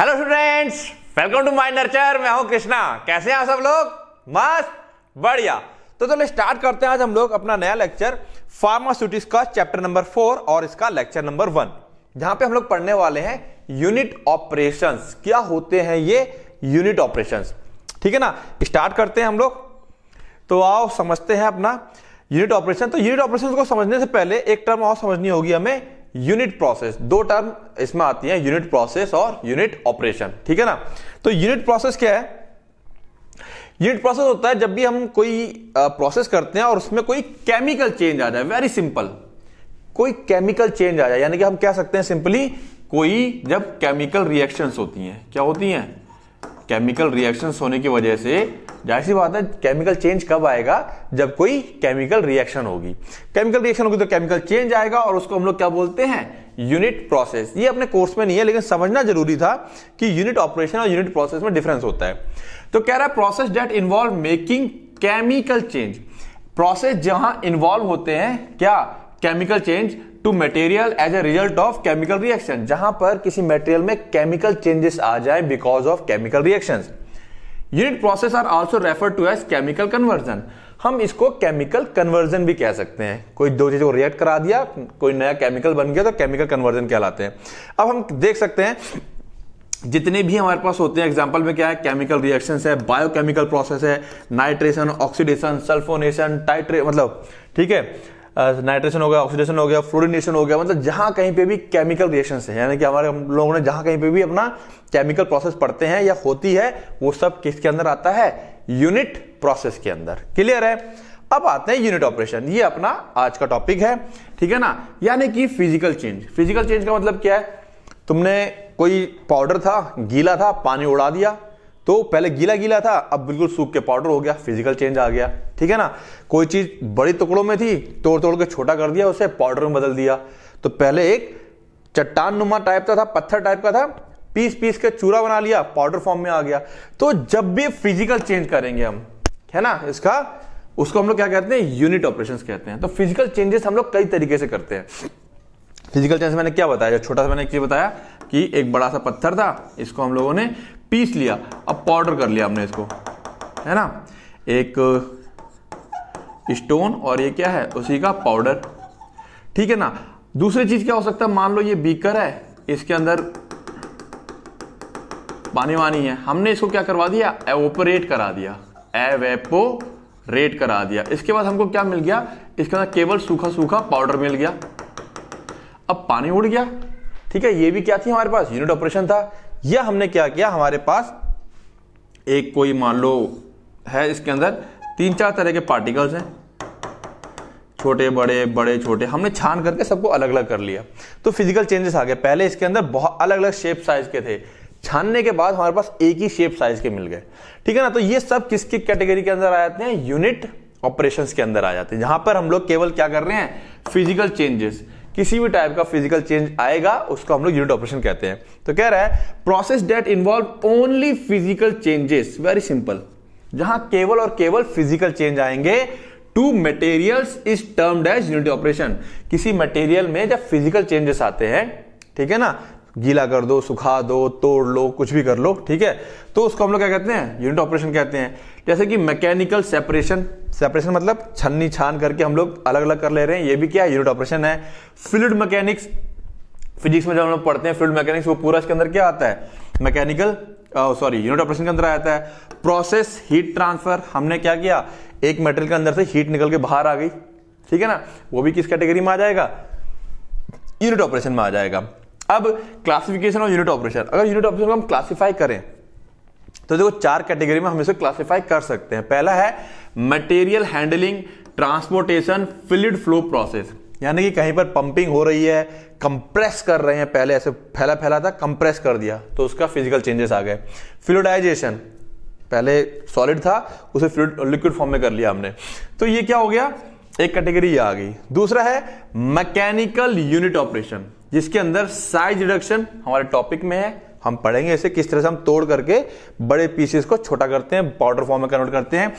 Hello students welcome to my nurture मैं हूं कृष्णा कैसे हैं आप सब लोग मस्त बढ़िया तो चलो स्टार्ट करते हैं आज हम लोग अपना नया लेक्चर फार्मास्यूटिक्स का चैप्टर नंबर फोर और इसका लेक्चर नंबर वन जहां पे हम लोग पढ़ने वाले हैं यूनिट ऑपरेशन क्या होते हैं ये यूनिट ऑपरेशन ठीक है ना स्टार्ट करते हैं हम लोग तो आओ समझते हैं अपना यूनिट ऑपरेशन तो यूनिट ऑपरेशन को समझने से पहले एक टर्म और समझनी होगी हमें यूनिट प्रोसेस दो टर्म इसमें आती है यूनिट प्रोसेस और यूनिट ऑपरेशन ठीक है ना तो यूनिट प्रोसेस क्या है यूनिट प्रोसेस होता है जब भी हम कोई प्रोसेस करते हैं और उसमें कोई केमिकल चेंज आ जाए वेरी सिंपल कोई केमिकल चेंज आ जाए यानी कि हम कह सकते हैं सिंपली कोई जब केमिकल रिएक्शंस होती हैं क्या होती हैं केमिकल रिएक्शंस होने की वजह से जाहिर सी बात है केमिकल चेंज कब आएगा जब कोई केमिकल रिएक्शन होगी केमिकल रिएक्शन होगी तो केमिकल चेंज आएगा और उसको हम लोग क्या बोलते हैं यूनिट प्रोसेस ये अपने कोर्स में नहीं है लेकिन समझना जरूरी था कि यूनिट ऑपरेशन और यूनिट प्रोसेस में डिफरेंस होता है तो कह रहा है process that involve making chemical change process जहां इन्वॉल्व होते हैं क्या chemical change to material as a result of chemical reaction जहां पर किसी मटेरियल में केमिकल चेंजेस आ जाए because of chemical reactions unit process are also refer to as chemical conversion हम इसको केमिकल कन्वर्जन भी कह सकते हैं कोई दो चीज़ों को रिएक्ट करा दिया कोई नया केमिकल बन गया तो केमिकल कन्वर्जन कहलाते हैं अब हम देख सकते हैं जितने भी हमारे पास होते हैं एग्जाम्पल में क्या है केमिकल रिएक्शन है बायोकेमिकल प्रोसेस है नाइट्रेशन ऑक्सीडेशन सल्फोनेशन टाइट्रे मतलब ठीक है नाइट्रेशन हो गया ऑक्सीडेशन हो गया फ्लोरिनेशन हो गया मतलब जहाँ कहीं पे भी केमिकल रिएक्शन है यानी कि हमारे हम लोगों ने जहाँ कहीं पे भी अपना केमिकल प्रोसेस पढ़ते हैं या होती है वो सब किसके अंदर आता है यूनिट प्रोसेस के अंदर क्लियर है अब आते हैं यूनिट ऑपरेशन ये अपना आज का टॉपिक है ठीक है ना यानी कि फिजिकल चेंज फिजिकल चेंज का मतलब क्या है तुमने कोई पाउडर था गीला था पानी उड़ा दिया तो पहले गीला गीला था अब बिल्कुल सूख के पाउडर हो गया फिजिकल चेंज आ गया ठीक है ना कोई चीज़ बड़ी टुकड़ों में थी तोड़ तोड़ के छोटा कर दिया उसे पाउडर में बदल दिया तो पहले एक चट्टान नुमा टाइप का था पत्थर टाइप का था पीस पीस के चूरा बना लिया पाउडर फॉर्म में आ गया तो जब भी फिजिकल चेंज करेंगे हम है ना इसका उसको हम लोग क्या कहते हैं यूनिट ऑपरेशन कहते हैं तो फिजिकल चेंजेस हम लोग कई तरीके से करते हैं फिजिकल चेंज मैंने क्या बताया छोटा सा मैंने एक चीज बताया कि एक बड़ा सा पत्थर था इसको हम लोगों ने पीस लिया अब पाउडर कर लिया हमने इसको है ना एक स्टोन और ये क्या है उसी का पाउडर ठीक है ना दूसरी चीज क्या हो सकता है मान लो ये बीकर है इसके अंदर पानी वानी है हमने इसको क्या करवा दिया एवोपरेट करा दिया एवेपो रेट करा दिया इसके बाद हमको क्या मिल गया इसके अंदर केवल सूखा सूखा पाउडर मिल गया अब पानी उड़ गया ठीक है ये भी क्या थी हमारे पास यूनिट ऑपरेशन था या हमने क्या किया हमारे पास एक कोई मान लो है इसके अंदर तीन चार तरह के पार्टिकल्स हैं छोटे बड़े बड़े छोटे हमने छान करके सबको अलग अलग कर लिया तो फिजिकल चेंजेस आ गए पहले इसके अंदर बहुत अलग अलग शेप साइज के थे छानने के बाद हमारे पास एक ही शेप साइज के मिल गए ठीक है ना तो ये सब किसकी कैटेगरी के अंदर आ जाते हैं यूनिट ऑपरेशंस के अंदर आ जाते हैं जहां पर हम लोग केवल क्या कर रहे हैं फिजिकल चेंजेस किसी भी टाइप का फिजिकल चेंज आएगा उसको हम लोग यूनिट ऑपरेशन कहते हैं तो कह रहा है process that involve only physical changes very simple जहां केवल और केवल फिजिकल चेंज आएंगे to materials is termed as unit operation किसी मटेरियल में जब फिजिकल चेंजेस आते हैं ठीक है ना गीला कर दो सुखा दो तोड़ लो कुछ भी कर लो ठीक है तो उसको हम लोग क्या कहते हैं यूनिट ऑपरेशन कहते हैं जैसे कि मैकेनिकल सेपरेशन सेपरेशन मतलब छन्नी छान करके हम लोग अलग अलग कर ले रहे हैं ये भी क्या है यूनिट ऑपरेशन है फ्लूड मैकेनिक्स फिजिक्स में जब हम लोग पढ़ते हैं फ्लूड मैकेनिक्स वो पूरा इसके अंदर क्या आता है मैकेनिकल सॉरी यूनिट ऑपरेशन के अंदर आता है प्रोसेस हीट ट्रांसफर हमने क्या किया एक मेटेरियल के अंदर से हीट निकल के बाहर आ गई ठीक है ना वो भी किस कैटेगरी में आ जाएगा यूनिट ऑपरेशन में आ जाएगा अब क्लासिफिकेशन और यूनिट ऑपरेशन अगर यूनिट ऑपरेशन को हम क्लासिफाई करें तो देखो चार कैटेगरी में हम इसे क्लासिफाई कर सकते हैं पहला है material handling transportation fluid flow process यानी कि कहीं पर पंपिंग हो रही है कंप्रेस कर रहे हैं पहले ऐसे फैला फैला था कंप्रेस कर दिया तो उसका फिजिकल चेंजेस आ गए फ्लूडाइजेशन पहले सॉलिड था उसे फ्लूड लिक्विड फॉर्म में कर लिया हमने तो ये क्या हो गया एक कैटेगरी आ गई दूसरा है मैकेनिकल यूनिट ऑपरेशन जिसके अंदर साइज रिडक्शन हमारे टॉपिक में है हम पढ़ेंगे इसे किस तरह से हम तोड़ करके बड़े पीसेस को छोटा करते हैं पाउडर फॉर्म में कन्वर्ट करते हैं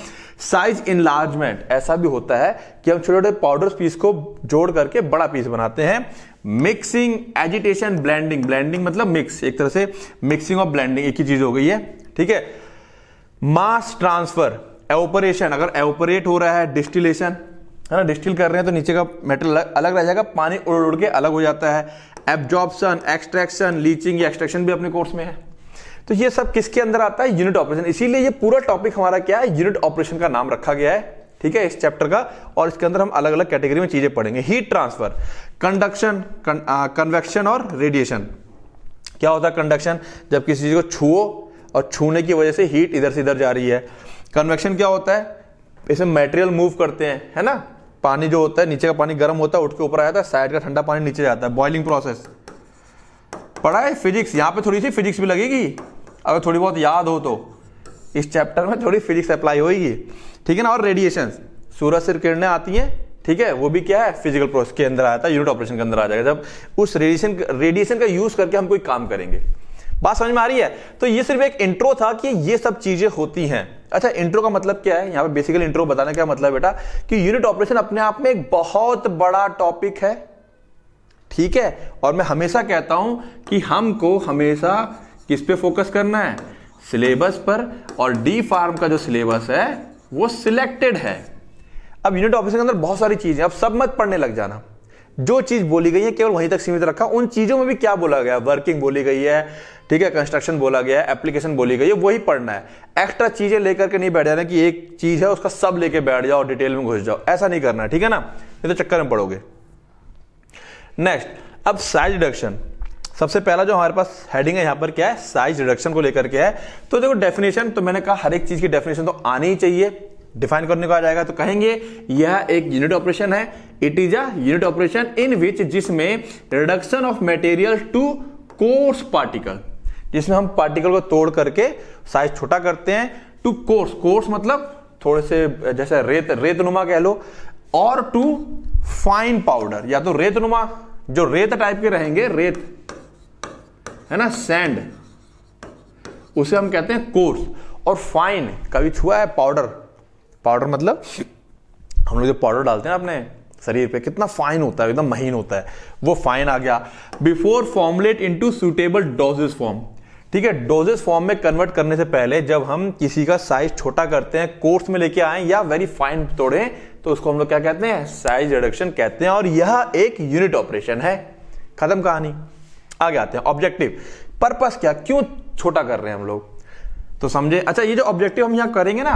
साइज इनलार्जमेंट ऐसा भी होता है कि हम छोटे छोटे पाउडर पीस को जोड़ करके बड़ा पीस बनाते हैं मिक्सिंग एजिटेशन ब्लेंडिंग ब्लेंडिंग मतलब मिक्स एक तरह से मिक्सिंग और ब्लेंडिंग एक ही चीज हो गई है ठीक है मास ट्रांसफर एवोपरेशन अगर एवोपरेट हो रहा है डिस्टिलेशन है ना डिस्टिल कर रहे हैं तो नीचे का मेटल अलग, रह जाएगा पानी उड़ उड़ के अलग हो जाता है एब्जॉर्प्शन एक्सट्रैक्शन लीचिंग या एक्सट्रैक्शन भी अपने कोर्स में है तो ये सब किसके अंदर आता है यूनिट ऑपरेशन इसीलिए ये पूरा टॉपिक हमारा क्या है यूनिट ऑपरेशन का नाम रखा गया है ठीक है इस चैप्टर का और इसके अंदर हम अलग अलग कैटेगरी में चीजें पढ़ेंगे हीट ट्रांसफर कंडक्शन कन्वेक्शन और रेडिएशन क्या होता है कंडक्शन जब किसी चीज को छुओ और छूने की वजह से हीट इधर से इधर जा रही है कन्वेक्शन क्या होता है इसमें मटेरियल मूव करते हैं है ना पानी जो होता है नीचे का पानी गर्म होता है उठ के ऊपर आ जाता है साइड का ठंडा पानी नीचे जाता है बॉइलिंग प्रोसेस पढ़ा है फिजिक्स यहाँ पे थोड़ी सी फिजिक्स भी लगेगी अगर थोड़ी बहुत याद हो तो इस चैप्टर में थोड़ी फिजिक्स अप्लाई होगी ठीक है ना और रेडिएशन सूरज से किरणें आती हैं ठीक है वो भी क्या है फिजिकल प्रोसेस के अंदर आता है यूनिट ऑपरेशन के अंदर आ जाएगा जब उस रेडिएशन रेडिएशन का यूज करके हम कोई काम करेंगे बात समझ में आ रही है तो ये सिर्फ एक इंट्रो था कि ये सब चीजें होती हैं अच्छा इंट्रो का मतलब क्या है यहाँ पे बेसिकली इंट्रो बताने का मतलब बेटा कि यूनिट ऑपरेशन अपने आप में एक बहुत बड़ा टॉपिक है ठीक है और मैं हमेशा कहता हूं कि हमको हमेशा किस पे फोकस करना है सिलेबस पर और डी फार्म का जो सिलेबस है वो सिलेक्टेड है अब यूनिट ऑपरेशन के अंदर बहुत सारी चीजें अब सब मत पढ़ने लग जाना जो चीज बोली गई है केवल वहीं तक सीमित रखा उन चीजों में भी क्या बोला गया वर्किंग बोली गई है ठीक है कंस्ट्रक्शन बोला गया है एप्लीकेशन बोली गई है वही पढ़ना है एक्स्ट्रा चीजें लेकर के नहीं बैठ जाना कि एक चीज है उसका सब लेके बैठ जाओ डिटेल में घुस जाओ ऐसा नहीं करना ठीक है ना ये तो चक्कर में पड़ोगे नेक्स्ट अब साइज डिडक्शन सबसे पहला जो हमारे पास हेडिंग है यहां पर क्या है साइज डिडक्शन को लेकर के है तो देखो डेफिनेशन तो मैंने कहा हर एक चीज की डेफिनेशन तो आनी ही चाहिए डिफाइन करने को आ जाएगा तो कहेंगे यह एक यूनिट ऑपरेशन है it is at operation in which जिसमें reduction of material to coarse particle जिसमें हम पार्टिकल को तोड़ करके साइज छोटा करते हैं टू कोर्स कोर्स मतलब थोड़े से जैसे रेत रेत नुमा कह लो और टू फाइन पाउडर या तो रेत नुमा जो रेत टाइप के रहेंगे रेत है ना सैंड उसे हम कहते हैं कोर्स और फाइन कभी छुआ है पाउडर पाउडर मतलब हम लोग जो पाउडर डालते हैं अपने शरीर पे कितना फाइन होता है एकदम महीन होता है वो फाइन आ गया before formulate into suitable doses form ठीक है डोजेस फॉर्म में कन्वर्ट करने से पहले जब हम किसी का साइज छोटा करते हैं कोर्स में लेके आए या वेरी फाइन तोड़े तो उसको हम लोग क्या कहते हैं साइज रिडक्शन कहते हैं और यह एक यूनिट ऑपरेशन है खत्म कहानी आगे आते हैं ऑब्जेक्टिव पर्पस क्या क्यों छोटा कर रहे हैं हम लोग तो समझे अच्छा ये जो ऑब्जेक्टिव हम यहाँ करेंगे ना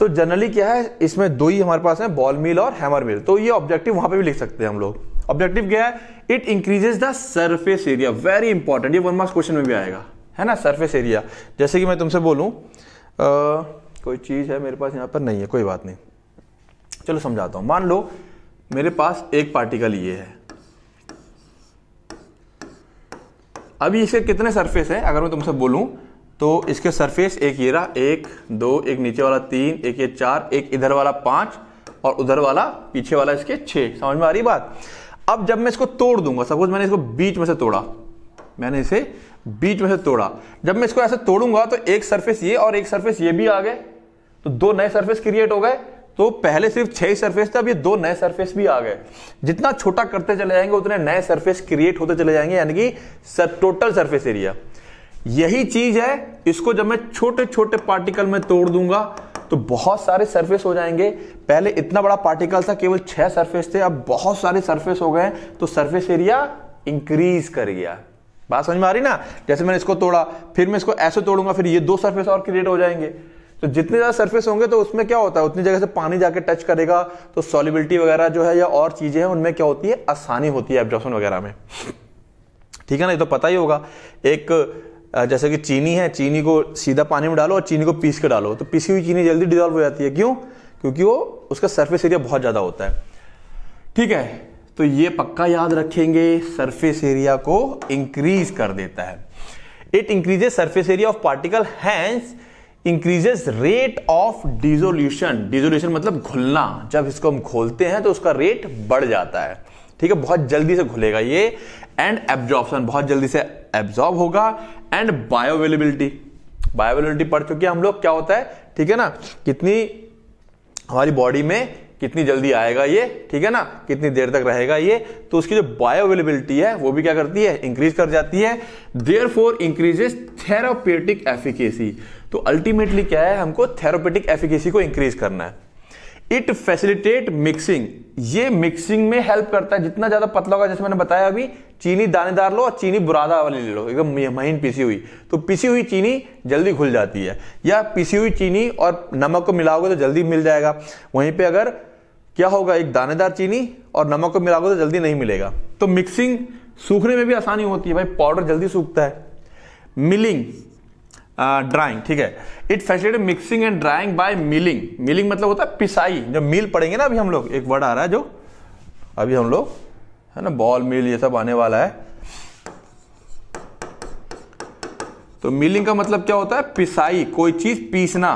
तो जनरली क्या है इसमें दो ही हमारे पास है बॉल मिल और हैमर मिल तो ये ऑब्जेक्टिव वहां पे भी लिख सकते हैं हम लोग ऑब्जेक्टिव क्या है it increases the surface area very important ये वन मार्क्स क्वेश्चन में भी आएगा है ना सरफेस एरिया जैसे कि मैं तुमसे बोलूँ कोई चीज़ है मेरे पास यहां पर नहीं है कोई बात नहीं चलो समझाता हूं मान लो मेरे पास एक पार्टिकल ये है अभी इसके कितने सरफेस है अगर मैं तुमसे बोलूं तो इसके सरफेस एक ये रहा एक दो एक नीचे वाला तीन एक ये चार एक इधर वाला पांच और उधर वाला पीछे वाला इसके छह समझ में आ रही बात अब जब मैं इसको तोड़ दूंगा सपोज मैंने इसको बीच में से तोड़ा मैंने इसे बीच में से तोड़ा जब मैं इसको ऐसे तोड़ूंगा तो एक सरफेस ये और एक सरफेस ये भी आ गए तो दो नए सरफेस क्रिएट हो गए तो पहले सिर्फ छह सरफेस थे अब ये दो नए सरफेस भी आ गए जितना छोटा करते चले जाएंगे उतने नए सरफेस क्रिएट होते चले जाएंगे यानी कि टोटल सरफेस एरिया यही चीज है इसको जब मैं छोटे छोटे पार्टिकल में तोड़ दूंगा तो बहुत सारे सरफेस हो जाएंगे पहले इतना बड़ा पार्टिकल था केवल छह सरफेस थे अब बहुत सारे सरफेस हो गए तो सरफेस एरिया इंक्रीज कर गया बात समझ में आ रही ना जैसे मैंने इसको तोड़ा फिर मैं इसको ऐसे तोड़ूंगा फिर ये दो सरफेस और क्रिएट हो जाएंगे तो जितने ज्यादा सरफेस होंगे तो उसमें क्या होता है उतनी जगह से पानी जाके टच करेगा तो सॉलिबिलिटी वगैरह जो है या और चीजें हैं उनमें क्या होती है आसानी होती है एब्जॉर्प्शन वगैरह में ठीक है ना ये तो पता ही होगा एक जैसे कि चीनी है चीनी को सीधा पानी में डालो और चीनी को पीस के डालो तो पीसी हुई चीनी जल्दी डिजॉल्व हो जाती है क्यों क्योंकि वो उसका सरफेस एरिया बहुत ज़्यादा होता है ठीक है तो ये पक्का याद रखेंगे सरफेस एरिया को इंक्रीज कर देता है it increases surface area of particle hence increases rate of dissolution dissolution मतलब घुलना जब इसको हम घोलते हैं तो उसका रेट बढ़ जाता है ठीक है बहुत जल्दी से घुलेगा ये एंड एब्जॉर्बन बहुत जल्दी से एब्जॉर्ब होगा एंड बायोअवेलेबिलिटी बायोअवेलेबिलिटी पढ़ चुके हैं हम लोग क्या होता है ठीक है ना कितनी हमारी बॉडी में कितनी जल्दी आएगा ये ठीक है ना कितनी देर तक रहेगा ये तो उसकी जो बायो अवेलेबिलिटी है वो भी क्या करती है इंक्रीज कर जाती है therefore increases therapeutic efficacy तो अल्टीमेटली क्या है हमको थेरोपेटिक एफिकेसी को इंक्रीज करना है इट फैसिलिटेट मिक्सिंग ये मिक्सिंग में हेल्प करता है जितना ज्यादा पतला होगा जैसे मैंने बताया अभी चीनी दानेदार लो और चीनी बुरादा वाली ले लो एकदम महीन पिसी हुई तो पिसी हुई चीनी जल्दी घुल जाती है या पिसी हुई चीनी और नमक को मिलाओगे तो जल्दी मिल जाएगा वहीं पे अगर क्या होगा एक दानेदार चीनी और नमक को मिलाओगे तो जल्दी नहीं मिलेगा तो मिक्सिंग सूखने में भी आसानी होती है भाई पाउडर जल्दी सूखता है मिलिंग ड्राइंग ठीक है it facilitate mixing and drying by milling milling मतलब होता है पिसाई जब मिल पड़ेंगे ना अभी हम लोग एक वर्ड आ रहा है जो अभी हम लोग है ना बॉल मिल ये सब आने वाला है तो मिलिंग का मतलब क्या होता है पिसाई कोई चीज पीसना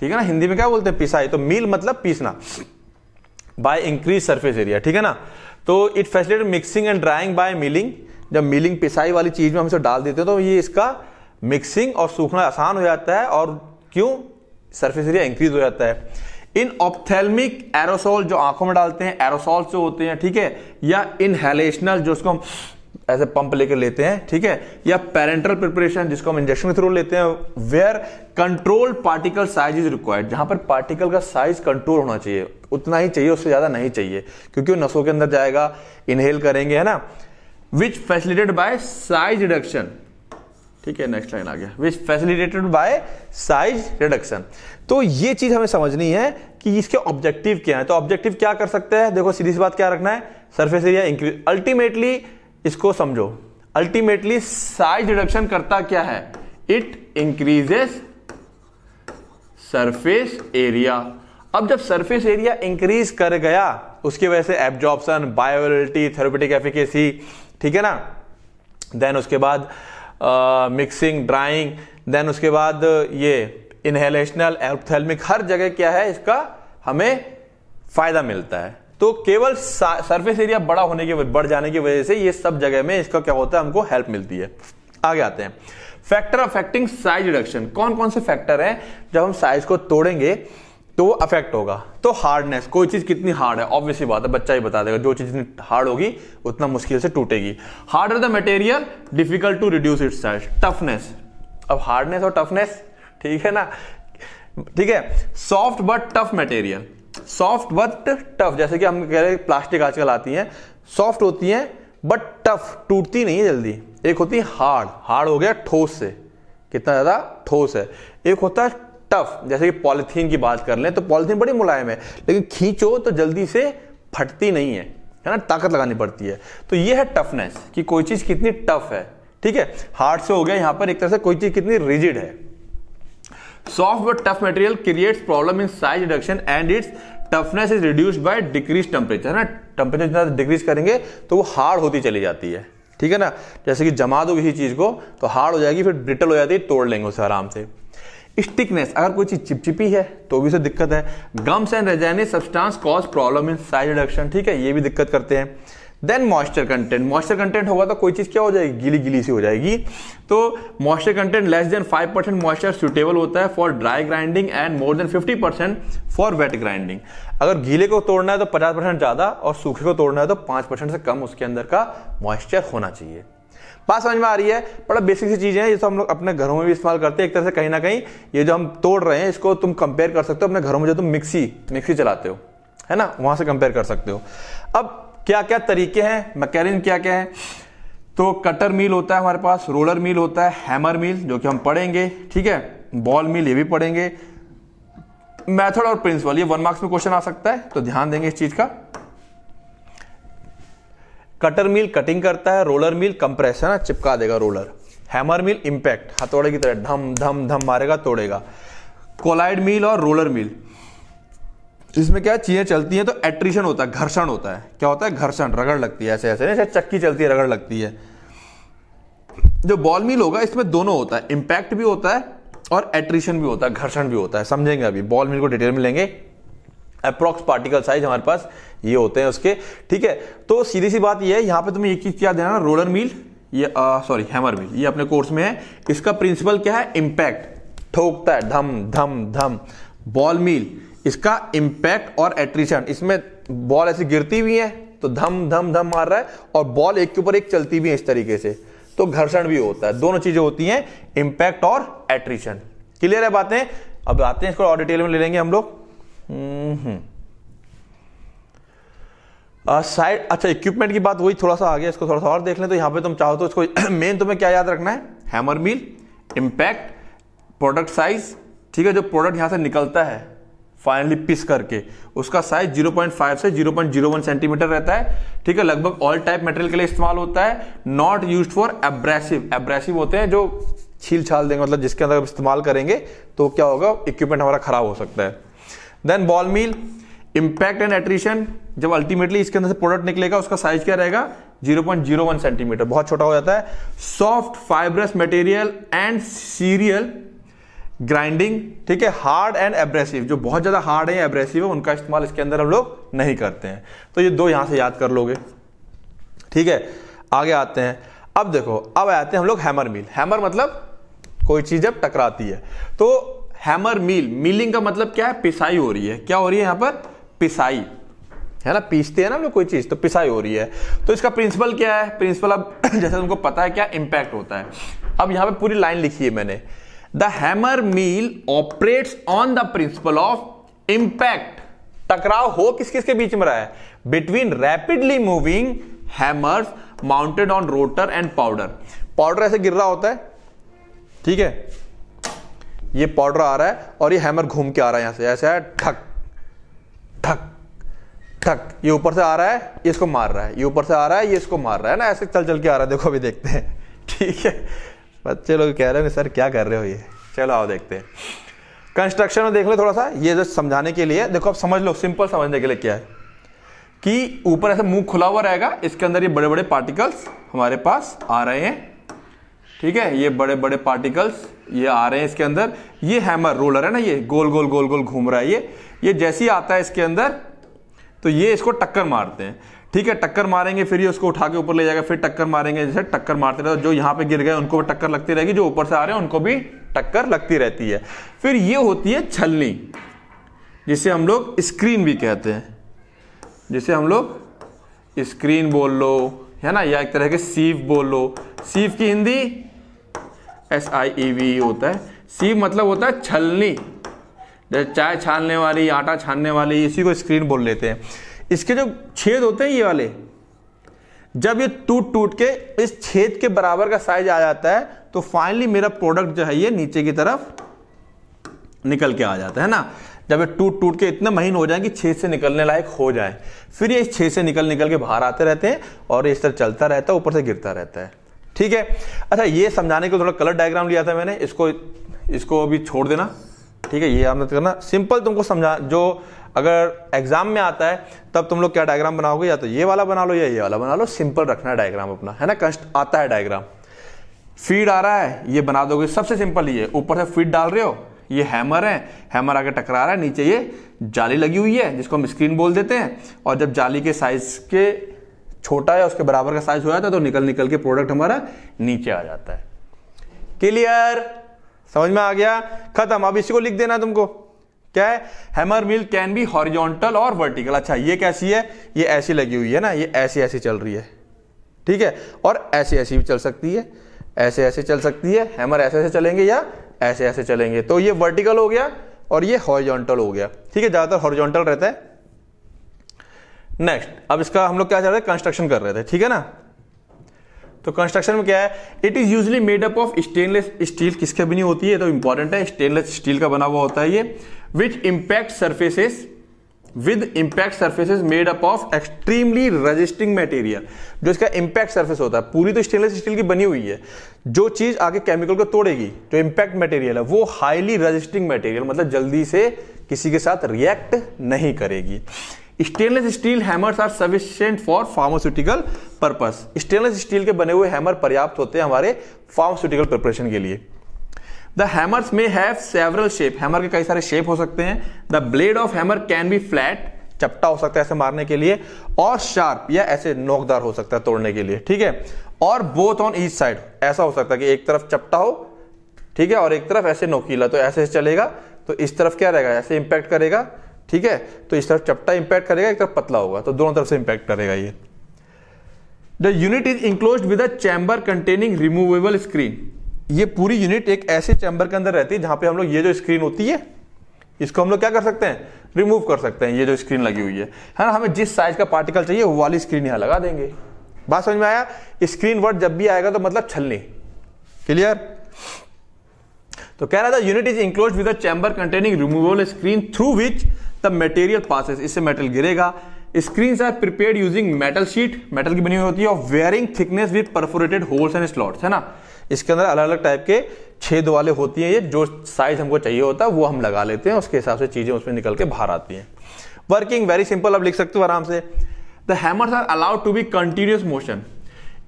ठीक है ना हिंदी में क्या बोलते हैं पिसाई तो मिल मतलब पीसना बाय इंक्रीज सरफेस एरिया ठीक है ना तो it facilitate mixing and drying by milling जब मिलिंग पिसाई वाली चीज में हम इसे डाल देते हैं तो ये इसका मिक्सिंग और सूखना आसान हो जाता है और क्यों सरफेस एरिया इंक्रीज हो जाता है इन ऑप्थेलमिक एरोसोल जो आंखों में डालते हैं एरोसोल जो होते हैं ठीक है या इनहेलेशनल जो उसको हम ऐसे पंप लेकर लेते हैं ठीक है या पेरेंटल प्रिपरेशन जिसको हम इंजेक्शन के थ्रू लेते हैं where control particle size is required जहां पर पार्टिकल का साइज कंट्रोल होना चाहिए उतना ही चाहिए उससे ज्यादा नहीं चाहिए क्योंकि वो नसों के अंदर जाएगा इनहेल करेंगे है ना which facilitated by size reduction ठीक है नेक्स्ट लाइन आ गया which facilitated by size reduction तो ये चीज हमें समझनी है कि इसके ऑब्जेक्टिव क्या है तो ऑब्जेक्टिव क्या कर सकते हैं देखो सीधी सी बात क्या रखना है सरफेस एरिया इंक्रीज अल्टीमेटली इसको समझो अल्टीमेटली साइज रिडक्शन करता क्या है इट इंक्रीजेस सरफेस एरिया अब जब सरफेस एरिया इंक्रीज कर गया उसकी वजह से एब्जॉर्प्शन बायोलिटी थेरोपेटिक एफिकेसी ठीक है ना देन उसके बाद मिक्सिंग ड्राइंग देन उसके बाद ये इनहेलेशनल एल्पथेलमिक हर जगह क्या है इसका हमें फायदा मिलता है तो केवल सरफेस एरिया बड़ा होने के बढ़ जाने की वजह से ये सब जगह में इसका क्या होता है हमको हेल्प मिलती है आगे आते हैं फैक्टर अफेक्टिंग साइज रिडक्शन कौन कौन से फैक्टर हैं जब हम साइज को तोड़ेंगे तो वो अफेक्ट होगा तो हार्डनेस कोई चीज़ कितनी हार्ड है ऑब्वियसली बात है बच्चा ही बता देगा जो चीज़ जितनी हार्ड होगी उतना मुश्किल से टूटेगी harder the material difficult to reduce it size toughness अब हार्डनेस और टफनेस ठीक है ना ठीक है soft but tough material soft but tough जैसे कि हम कह रहे हैं प्लास्टिक आजकल आती है सॉफ्ट होती है बट टफ टूटती नहीं है जल्दी एक होती है हार्ड हार्ड हो गया ठोस से कितना ज़्यादा ठोस है एक होता है टफ जैसे कि पॉलिथीन की बात कर लें तो पॉलिथीन बड़ी मुलायम है लेकिन खींचो तो जल्दी से फटती नहीं है है ना ताकत लगानी पड़ती है तो ये है टफनेस कि कोई चीज़ कितनी टफ है ठीक है हार्ड से हो गया यहां पर एक तरह से कोई चीज़ कितनी रिजिड है soft but tough material creates problem in size reduction and its toughness is reduce by decrease temperature है ना टेम्परेचर जितना डिक्रीज करेंगे तो वो हार्ड होती चली जाती है ठीक है ना जैसे कि जमा दो किसी चीज़ को तो हार्ड हो जाएगी फिर ब्रिटल हो जाती है तोड़ लेंगे उसे आराम से स्टिकनेस अगर कोई चीज चिपचिपी है तो भी उसे दिक्कत है gums and resinic substance cause problem in size reduction ठीक है ये भी दिक्कत करते हैं then moisture content moisture content होगा तो कोई चीज़ क्या हो जाएगी गीली गीली सी हो जाएगी तो moisture content less than five percent moisture suitable होता है for dry grinding and more than fifty percent for wet grinding अगर गीले को तोड़ना है तो पचास परसेंट ज़्यादा और सूखे को तोड़ना है तो पांच परसेंट से कम उसके अंदर का मॉइस्चर होना चाहिए बात समझ में आ रही है बड़ा बेसिक सी चीज़ें हैं जो तो हम लोग अपने घरों में भी इस्तेमाल करते हैं एक तरह से कहीं ना कहीं ये जो हम तोड़ रहे हैं इसको तुम कंपेयर कर सकते हो अपने घरों में जो तुम मिक्सी मिक्सी चलाते हो है ना वहां से कंपेयर कर सकते हो अब क्या क्या तरीके हैं मैकेनिज्म क्या क्या है तो कटर मील होता है हमारे पास रोलर मील होता है हैमर मील जो कि हम पढ़ेंगे ठीक है बॉल मील ये भी पढ़ेंगे मेथड और प्रिंसिपल ये वन मार्क्स में क्वेश्चन आ सकता है तो ध्यान देंगे इस चीज़ का कटर मिल कटिंग करता है रोलर मिल कंप्रेस है ना चिपका देगा रोलर हैमर मिल इंपैक्ट हथौड़े की तरह धम धम धम मारेगा तोड़ेगा कोलाइड मिल और रोलर मिल इसमें क्या चीजें चलती हैं तो एट्रिशन होता है घर्षण होता है क्या होता है घर्षण रगड़ लगती है ऐसे ऐसे नहीं चक्की चलती है रगड़ लगती है जो बॉल मिल होगा इसमें दोनों होता है इंपैक्ट भी होता है और एट्रिशन भी होता है घर्षण भी होता है समझेंगे अभी बॉल मिल को डिटेल में लेंगे अप्रॉक्स पार्टिकल साइज हमारे पास ये होते हैं उसके ठीक है तो सीधी सी बात ये है यहाँ पे तुम्हें एक चीज़ क्या देना रोलर मिल ये सॉरी हैमर मिल ये अपने कोर्स में है इसका प्रिंसिपल क्या है इम्पैक्ट ठोकता है धम धम धम बॉल मिल इसका इम्पैक्ट और एट्रिशन इसमें बॉल ऐसी गिरती हुई है तो धम धम धम मार रहा है और बॉल एक के ऊपर एक चलती भी है इस तरीके से तो घर्षण भी होता है दोनों चीजें होती हैं इंपैक्ट और एट्रिशन क्लियर है बातें अब आते हैं इसको और डिटेल में ले लेंगे हम लोग हम्म, हम्म। साइड अच्छा इक्विपमेंट की बात वही थोड़ा सा आ गया इसको थोड़ा सा और देख लें तो यहाँ पे तुम चाहो तो इसको मेन तुम्हें क्या याद रखना है hammer mill impact product size ठीक है जो प्रोडक्ट यहाँ से निकलता है फाइनली पिस करके उसका साइज 0.5 से 0.01 सेंटीमीटर रहता है ठीक है लगभग ऑल टाइप मटेरियल के लिए इस्तेमाल होता है not use for abrasive abrasive होते हैं जो छील छाल देंगे मतलब जिसके अंदर इस्तेमाल करेंगे तो क्या होगा इक्विपमेंट हमारा खराब हो सकता है then ball mill impact and attrition जब अल्टीमेटली इसके अंदर से प्रोडक्ट निकलेगा उसका साइज क्या रहेगा 0.01 सेंटीमीटर बहुत छोटा हो जाता है soft fibrous material and cereal grinding ठीक है हार्ड एंड एब्रेसिव जो बहुत ज़्यादा हार्ड है एब्रेसिव है उनका इस्तेमाल इसके अंदर हम लोग नहीं करते हैं तो ये दो यहां से याद कर लोगे ठीक है आगे आते हैं अब देखो अब आते हैं हम लोग हैमर मिल हैमर मतलब कोई चीज़ जब टकराती है तो हैमर मिल मिलिंग का मतलब क्या है पिसाई हो रही है क्या हो रही है यहां पर पिसाई है ना पीसते हैं ना हम लोग कोई चीज़ तो पिसाई हो रही है तो इसका प्रिंसिपल क्या है प्रिंसिपल अब जैसे तुमको पता है क्या इंपैक्ट होता है अब यहां पे पूरी लाइन लिखी है मैंने the hammer mill operates on the principle of impact टकराव हो किस किस के बीच में रहा है between rapidly moving hammers mounted on rotor and powder powder ऐसे गिर रहा होता है ठीक है ये पाउडर आ रहा है और ये हैमर घूम के आ रहा है यहां से ऐसे है ठक ठक ठक ये ऊपर से आ रहा है ये इसको मार रहा है ये ऊपर से आ रहा है ये इसको मार रहा है ना ऐसे चल चल के आ रहा है देखो अभी देखते हैं ठीक है बच्चे लोग कह रहे हैं सर क्या कर रहे हो ये चलो आओ देखते हैं कंस्ट्रक्शन में देख लो थोड़ा सा ये जो समझाने के लिए देखो आप समझ लो सिंपल समझने के लिए क्या है कि ऊपर ऐसा मुंह खुला हुआ रहेगा इसके अंदर ये बड़े बड़े पार्टिकल्स हमारे पास आ रहे हैं ठीक है ये बड़े बड़े पार्टिकल्स ये आ रहे हैं इसके अंदर ये हैमर रोलर है ना ये गोल गोल गोल गोल घूम रहा है ये ये जैसी आता है इसके अंदर तो ये इसको टक्कर मारते हैं ठीक है टक्कर मारेंगे फिर ये उसको उठा के ऊपर ले जाएगा फिर टक्कर मारेंगे जैसे टक्कर मारते रहे जो यहाँ पे गिर गए उनको भी टक्कर लगती रहेगी जो ऊपर से आ रहे हैं उनको भी टक्कर लगती रहती है फिर ये होती है छलनी जिसे हम लोग स्क्रीन भी कहते हैं जिसे हम लोग स्क्रीन बोल लो है ना या एक तरह के सीव बोल लो सीव की Hindi S I E V होता है सीव मतलब होता है छलनी जैसे चाय छानने वाली आटा छानने वाली इसी को स्क्रीन बोल लेते हैं इसके जो छेद होते हैं ये वाले जब ये टूट टूट के इस छेद के बराबर का साइज आ जाता है तो फाइनली मेरा प्रोडक्ट जो है ये नीचे की तरफ निकल के आ जाता है ना जब ये टूट टूट के इतने महीन हो जाए कि छेद से निकलने लायक हो जाए फिर ये इस छेद से निकल निकल के बाहर आते रहते हैं और इस तरह चलता रहता है ऊपर से गिरता रहता है ठीक है अच्छा ये समझाने के लिए थोड़ा कलर डायग्राम लिया था मैंने इसको इसको अभी छोड़ देना ठीक है ये आपने करना सिंपल तुमको समझा जो अगर एग्जाम में आता है तब तुम लोग क्या डायग्राम बनाओगे या तो ये वाला बना लो या ये वाला बना लो सिंपल रखना है डायग्राम अपना है ना कष्ट आता है डायग्राम फीड आ रहा है ये बना दोगे सबसे सिंपल ये ऊपर से फीड डाल रहे हो ये हैमर है हैमर आगे टकरा रहा है नीचे ये जाली लगी हुई है जिसको हम स्क्रीन बोल देते हैं और जब जाली के साइज के छोटा या उसके बराबर का साइज हो जाता है तो निकल निकल के प्रोडक्ट हमारा नीचे आ जाता है क्लियर समझ में आ गया खत्म अब इसी को लिख देना तुमको क्या है hammer mill can be horizontal और वर्टिकल अच्छा ये कैसी है ये ऐसी लगी हुई है ना ये ऐसी ऐसी चल रही है ठीक है और ऐसी ऐसी भी चल सकती है ऐसे ऐसे चल सकती है हैमर ऐसे ऐसे चलेंगे या ऐसे ऐसे चलेंगे तो ये वर्टिकल हो गया और ये हॉरिजॉन्टल हो गया ठीक है ज़्यादातर हॉरिजॉन्टल रहता है नेक्स्ट अब इसका हम लोग क्या चाह रहे हैं कंस्ट्रक्शन कर रहे थे ठीक है ना तो कंस्ट्रक्शन में क्या है it is usually made up of stainless steel किसके बनी होती है तो इंपॉर्टेंट है स्टेनलेस स्टील का बना हुआ होता है ये which impact surfaces with impact surfaces made up of extremely resisting material जो इसका इंपैक्ट सर्फेस होता है पूरी तो स्टेनलेस स्टील की बनी हुई है जो चीज आगे केमिकल को तोड़ेगी जो इंपैक्ट मटेरियल है वो हाईली रजिस्टिंग मटेरियल मतलब जल्दी से किसी के साथ रिएक्ट नहीं करेगी stainless steel hammers are sufficient for pharmaceutical purpose stainless steel के बने हुए हैमर पर्याप्त होते हैं हमारे फार्मास्यूटिकल प्रिपरेशन के लिए the hammers may have several shape hammer के कई सारे शेप हो सकते हैं the blade of hammer can be flat चपटा हो सकता है ऐसे मारने के लिए और शार्प या ऐसे नोकदार हो सकता है तोड़ने के लिए ठीक है और बोथ ऑन ईच साइड ऐसा हो सकता है कि एक तरफ चपटा हो ठीक है और एक तरफ ऐसे नोकीला तो ऐसे चलेगा तो इस तरफ क्या रहेगा ऐसे इंपैक्ट करेगा ठीक है तो इस तरफ चपटा इंपैक्ट करेगा एक तरफ पतला होगा तो दोनों तरफ से इंपैक्ट करेगा ये the unit is enclose with a chamber containing removable screen ये पूरी यूनिट एक ऐसे चैम्बर के अंदर रहती है जहां पे हम लोग ये जो स्क्रीन होती है इसको हम लोग क्या कर सकते हैं रिमूव कर सकते हैं ये जो स्क्रीन लगी हुई है है ना हमें जिस साइज का पार्टिकल चाहिए वो वाली स्क्रीन यहां लगा देंगे बात समझ में आया स्क्रीन वर्ड जब भी आएगा तो मतलब छलनी क्लियर तो कह रहा था unit is enclose with a chamber containing removable screen through which the material passes इससे मेटल गिरेगा screen are prepare using metal sheet metal की बनी हुई होती है और varying thickness with perforated holes and slots है ना इसके अंदर अलग अलग टाइप के छेद वाले होती हैं ये जो साइज हमको चाहिए होता है वो हम लगा लेते हैं उसके हिसाब से चीज़ें उसमें निकल के बाहर आती हैं वर्किंग वेरी सिंपल आप लिख सकते हो आराम से the hammers are allowed to be continuous motion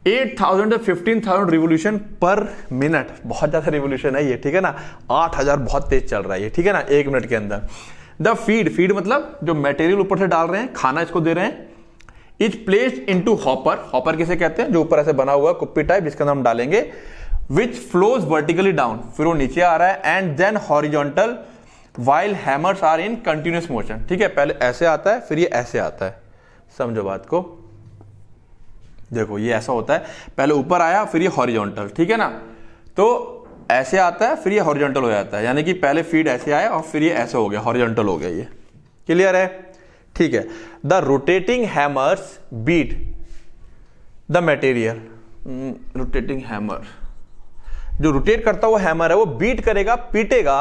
8000 से 15000 रिवोल्यूशन पर मिनट बहुत ज़्यादा रिवोल्यूशन है ये ठीक है ना 8000 बहुत तेज चल रहा है ये ठीक है ना एक मिनट के अंदर द फीड फीड मतलब जो मटेरियल ऊपर से डाल रहे हैं खाना इसको दे रहे हैं is placed into hopper hopper किसे कहते हैं जो ऊपर ऐसे बना हुआ कुप्पी टाइप जिसका नाम डालेंगे विच फ्लोज वर्टिकली डाउन फिर वो नीचे आ रहा है and then horizontal while hammers are in continuous motion ठीक है पहले ऐसे आता है फिर ये ऐसे आता है समझो बात को देखो ये ऐसा होता है पहले ऊपर आया फिर ये हॉरिजॉन्टल ठीक है ना तो ऐसे आता है फिर ये हॉरिजेंटल हो जाता है यानी कि पहले फीड ऐसे आए और फिर ये ऐसे हो गया हॉरिजेंटल हो गया ये क्लियर है ठीक है the rotating hammers beat the material rotating hammer जो रोटेट करता हुआ हैमर है वो बीट करेगा पीटेगा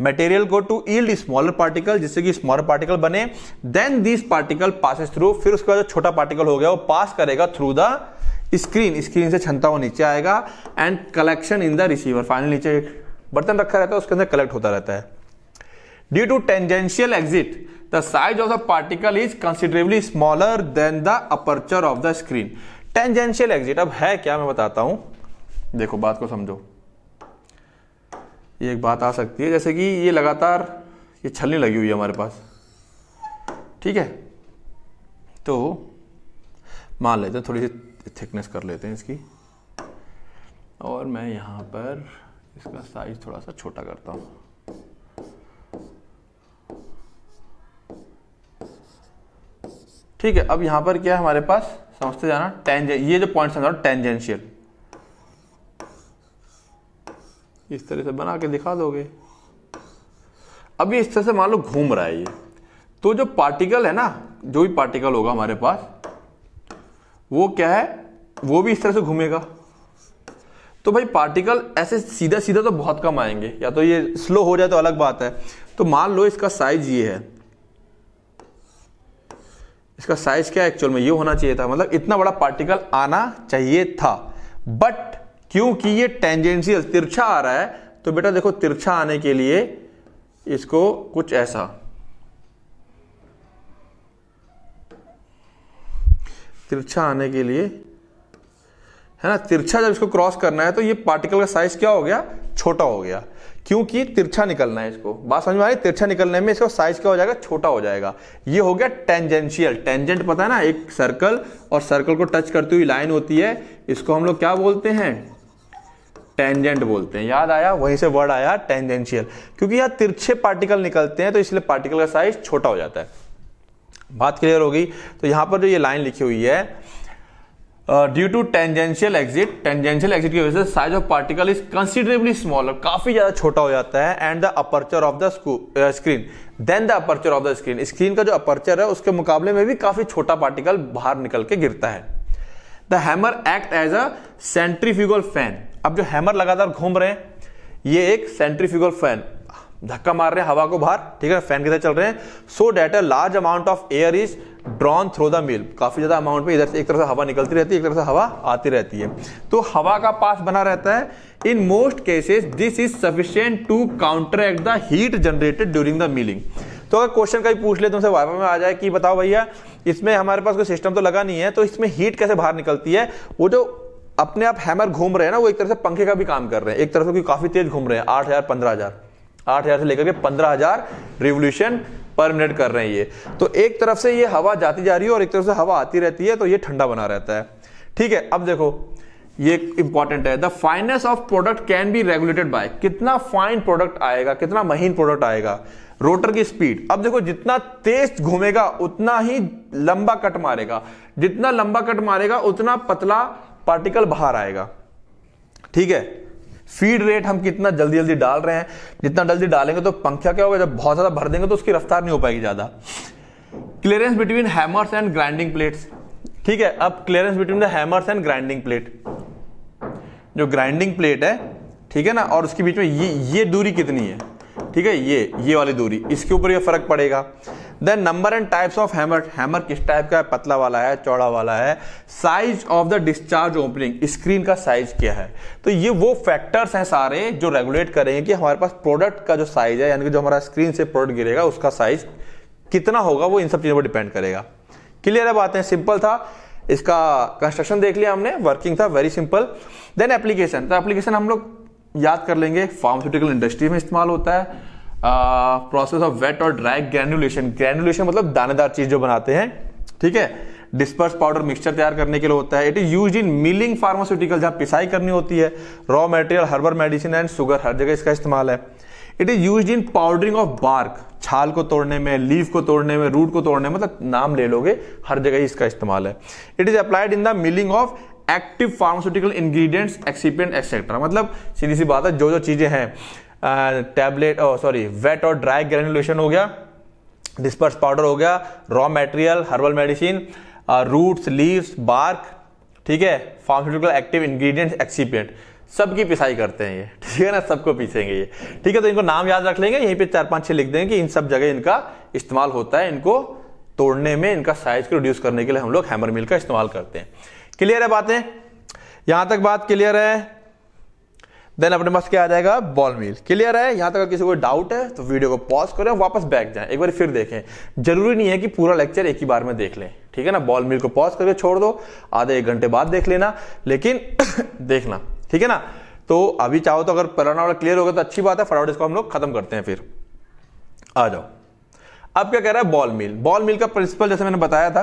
मटेरियल को टू ईल्ड स्मॉलर पार्टिकल जिससे कि स्मॉलर पार्टिकल बने then this particle passes through फिर उसके बाद जो छोटा पार्टिकल हो गया वो पास करेगा थ्रू द स्क्रीन स्क्रीन से छनता हुआ नीचे आएगा and collection in the receiver final नीचे एक बर्तन रखा रहता है उसके अंदर कलेक्ट होता रहता है due to tangential exit the size of the particle is considerably smaller than the aperture of the screen tangential exit अब है क्या मैं बताता हूं देखो बात को समझो ये एक बात आ सकती है जैसे कि ये लगातार ये छलनी लगी हुई है हमारे पास ठीक है तो मान लेते हैं थोड़ी सी थिकनेस कर लेते हैं इसकी और मैं यहाँ पर इसका साइज थोड़ा सा छोटा करता हूँ ठीक है अब यहाँ पर क्या है हमारे पास समझते जाना टेंजें ये जो पॉइंट समझा टेंजेंशियल इस तरह से बना के दिखा दोगे अब ये इस तरह से मान लो घूम रहा है ये तो जो पार्टिकल है ना जो भी पार्टिकल होगा हमारे पास वो क्या है वो भी इस तरह से घूमेगा तो भाई पार्टिकल ऐसे सीधा सीधा तो बहुत कम आएंगे या तो ये स्लो हो जाए तो अलग बात है तो मान लो इसका साइज ये है इसका साइज क्या एक्चुअल में ये होना चाहिए था मतलब इतना बड़ा पार्टिकल आना चाहिए था बट क्योंकि ये टेंजेंशियल तिरछा आ रहा है तो बेटा देखो तिरछा आने के लिए इसको कुछ ऐसा तिरछा आने के लिए है ना तिरछा जब इसको क्रॉस करना है तो ये पार्टिकल का साइज क्या हो गया छोटा हो गया क्योंकि तिरछा निकलना है इसको बात समझ में आ रही तिरछा निकलने में इसका साइज क्या हो जाएगा छोटा हो जाएगा ये हो गया टेंजेंशियल टेंजेंट पता है ना एक सर्कल और सर्कल को टच करती हुई लाइन होती है इसको हम लोग क्या बोलते हैं टेंजेंट बोलते हैं याद आया वहीं से वर्ड आया टेंजेंशियल क्योंकि यहाँ तिरछे पार्टिकल निकलते हैं तो इसलिए पार्टिकल का साइज छोटा हो जाता है बात क्लियर होगी तो यहां पर जो ये लाइन लिखी हुई है due to tangential exit tangential exit की वजह से size of particle is considerably smaller काफी ज्यादा छोटा हो जाता है and the aperture of the screen then the aperture of the screen screen का जो अपर्चर है उसके मुकाबले में भी काफी छोटा पार्टिकल बाहर निकल के गिरता है the hammer act as a centrifugal fan अब जो हैमर लगातार घूम रहे हैं ये एक सेंट्रीफ्यूगल फैन धक्का मार रहे हैं हवा को बाहर ठीक है फैन के साथ चल रहे हैं so that a large amount of air is drawn through the mill काफी ज्यादा अमाउंट में इधर से एक तरह से हवा निकलती रहती है एक तरह से हवा आती रहती है तो हवा का पास बना रहता है in most cases this is sufficient to counteract the heat generated during the milling तो अगर क्वेश्चन कहीं पूछ ले तुमसे तो वाइवा में आ जाए कि बताओ भैया इसमें हमारे पास कोई सिस्टम तो लगा नहीं है तो इसमें हीट कैसे बाहर निकलती है वो जो अपने आप हैमर घूम रहे हैं ना वो एक तरह से पंखे का भी काम कर रहे हैं एक तरह से काफी तेज घूम रहे हैं आठ हजार पंद्रह हजार आठ हजार से लेकर के पंद्रह हजार रिवोल्यूशन पर मिनट कर रहे हैं ये तो एक तरफ से ये हवा जाती जा रही है और एक तरफ से हवा आती रहती है तो ये ठंडा बना रहता है ठीक है अब देखो ये इंपॉर्टेंट है the fineness of product can be regulated by कितना फाइन प्रोडक्ट आएगा कितना महीन प्रोडक्ट आएगा रोटर की स्पीड अब देखो जितना तेज घूमेगा उतना ही लंबा कट मारेगा जितना लंबा कट मारेगा उतना पतला पार्टिकल बाहर आएगा ठीक है फीड रेट हम कितना जल्दी जल्दी डाल रहे हैं जितना जल्दी डालेंगे तो पंखा क्या होगा जब बहुत ज़्यादा भर देंगे तो उसकी रफ्तार नहीं हो पाएगी ज़्यादा clearance between hammers and grinding plates ठीक है अब clearance between the hammers and grinding plate जो ग्राइंडिंग प्लेट है ठीक है ना और उसके बीच में ये ये दूरी कितनी है ठीक है ये ये वाली दूरी इसके ऊपर ये फर्क पड़ेगा then number and types of hammer hammer किस टाइप का है पतला वाला है चौड़ा वाला है size of the discharge opening screen का साइज क्या है तो ये वो फैक्टर्स हैं सारे जो रेगुलेट करेंगे कि हमारे पास प्रोडक्ट का जो साइज है यानी कि जो हमारा स्क्रीन से प्रोडक्ट गिरेगा उसका साइज कितना होगा वो इन सब चीज़ों पर डिपेंड करेगा क्लियर है बातें सिंपल था इसका कंस्ट्रक्शन देख लिया हमने वर्किंग था वेरी सिंपल देन एप्लीकेशन तो एप्लीकेशन हम लोग याद कर लेंगे फार्मास्यूटिकल इंडस्ट्री में इस्तेमाल होता है प्रोसेस ऑफ वेट और ड्राई ग्रेनुलेशन ग्रेनुलेशन मतलब दानेदार चीज जो बनाते हैं ठीक है डिस्पर्स पाउडर मिक्सचर तैयार करने के लिए होता है it is use in milling pharmaceutical जहां पिसाई करनी होती है raw material herbal medicine and sugar हर जगह इसका इस्तेमाल है it is use in powdering of bark छाल को तोड़ने में लीफ को तोड़ने में रूट को तोड़ने में मतलब नाम ले लोगे हर जगह इसका इस्तेमाल है it is applied in the milling of active pharmaceutical ingredients excipient etcetera मतलब सीधी सी बात है जो जो चीजें हैं टैबलेट सॉरी वेट और ड्राई ग्रेनुलेशन हो गया डिस्पर्स पाउडर हो गया raw material herbal medicine roots leaves bark ठीक है फार्मास्यूटिकल एक्टिव इंग्रेडिएंट्स एक्सीपिएंट सबकी पिसाई करते हैं ये ठीक है ना सबको पीसेंगे ये ठीक है तो इनको नाम याद रख लेंगे यहीं पे चार पांच छह लिख देंगे कि इन सब जगह इनका इस्तेमाल होता है इनको तोड़ने में इनका साइज को रिड्यूस करने के लिए हम लोग हैमर मिल का इस्तेमाल करते हैं क्लियर है बातें यहां तक बात क्लियर है देन अपने पास क्या आ जाएगा बॉल मिल क्लियर है यहां तक किसी को डाउट है तो वीडियो को पॉज करें वापस बैक जाए एक बार फिर देखें जरूरी नहीं है कि पूरा लेक्चर एक ही बार में देख लें ठीक है ना बॉल मिल को पॉज करके छोड़ दो आधे एक घंटे बाद देख लेना लेकिन देखना ठीक है ना तो अभी चाहो तो अगर पुराना वाला क्लियर होगा तो अच्छी बात है फटाफट इसको हम लोग खत्म करते हैं फिर आ जाओ अब क्या कह रहा है बॉल मिल बॉल मिल का प्रिंसिपल जैसे मैंने बताया था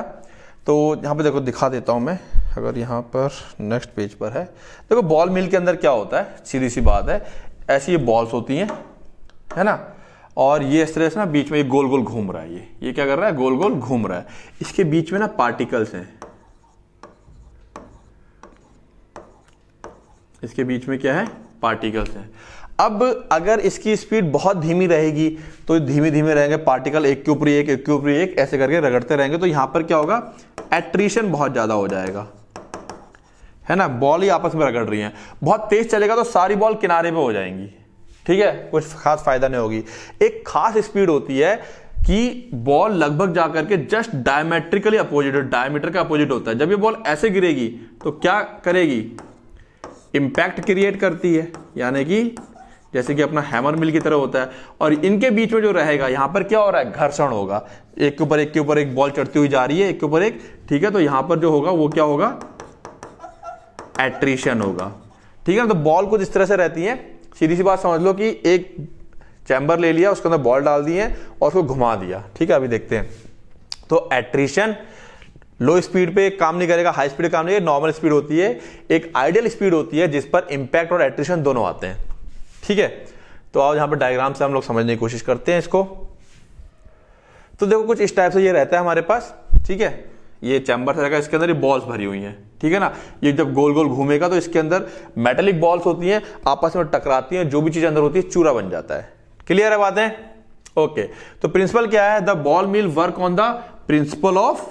तो यहाँ पे देखो दिखा देता हूं मैं अगर यहाँ पर नेक्स्ट पेज पर है देखो बॉल मिल के अंदर क्या होता है सीधी सी बात है ऐसी ये बॉल्स होती हैं है ना और ये इस तरह से ना बीच में ये गोल गोल घूम रहा है ये ये क्या कर रहा है गोल गोल घूम रहा है इसके बीच में ना पार्टिकल्स हैं इसके बीच में क्या है पार्टिकल्स हैं अब अगर इसकी स्पीड बहुत धीमी रहेगी तो धीमे धीमे रहेंगे पार्टिकल एक के ऊपर एक एक के ऊपर एक ऐसे करके रगड़ते रहेंगे तो यहाँ पर क्या होगा एट्रीशन बहुत ज़्यादा हो जाएगा है ना बॉल ही आपस में रगड़ रही हैं बहुत तेज चलेगा तो सारी बॉल किनारे पे हो जाएंगी ठीक है कुछ खास फायदा नहीं होगी एक खास स्पीड होती है कि बॉल लगभग जाकर के जस्ट डायमेट्रिकली अपोजिट डायमीटर का अपोजिट होता है जब ये बॉल ऐसे गिरेगी तो क्या करेगी इंपैक्ट क्रिएट करती है यानी कि जैसे कि अपना हैमर मिल की तरह होता है और इनके बीच में जो रहेगा यहां पर क्या हो रहा है घर्षण होगा एक के ऊपर एक के ऊपर एक बॉल चढ़ती हुई जा रही है एक के ऊपर एक ठीक है तो यहां पर जो होगा वो क्या होगा एट्रीशन होगा ठीक है तो बॉल कुछ इस तरह से रहती है सीधी सी बात समझ लो कि एक चैम्बर ले लिया उसके अंदर बॉल डाल दिए और उसको घुमा दिया ठीक है अभी देखते हैं तो एट्रीशन लो स्पीड पे काम नहीं करेगा हाई स्पीड काम नहीं करेगा नॉर्मल स्पीड होती है एक आइडियल स्पीड होती है जिस पर इंपैक्ट और एट्रिशन दोनों आते हैं ठीक है तो आओ यहां पर डायग्राम से हम लोग समझने की कोशिश करते हैं इसको तो देखो कुछ इस टाइप से ये रहता है हमारे पास ठीक है ये चैम्बर से रखा इसके अंदर ये बॉल्स भरी हुई हैं ठीक है ना ये जब गोल गोल घूमेगा तो इसके अंदर मेटेलिक बॉल्स होती हैं आपस में टकराती हैं जो भी चीज़ अंदर होती है चूरा बन जाता है क्लियर है बातें ओके तो प्रिंसिपल क्या है the ball mill work on the principle of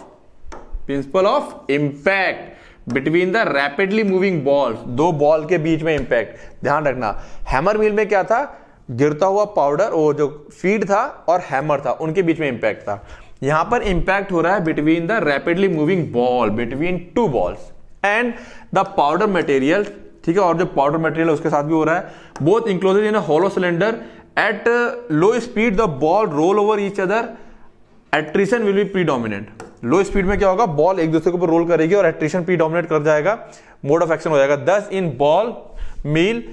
principle of impact between the rapidly moving ball दो बॉल के बीच में इंपैक्ट ध्यान रखना हैमर मिल में क्या था गिरता हुआ पाउडर वो जो फीड था और हैमर था उनके बीच में इंपैक्ट था यहां पर इंपैक्ट हो रहा है between the rapidly moving ball between two balls and the powder material ठीक है और जो पाउडर मटेरियल उसके साथ भी हो रहा है both enclosed in hollow cylinder at low speed the ball roll over each other attrition will be predominant low speed में क्या होगा बॉल एक दूसरे के ऊपर रोल करेगी और एट्रिशन प्रीडोमिनेट कर जाएगा मोड ऑफ एक्शन हो जाएगा दस इन बॉल मील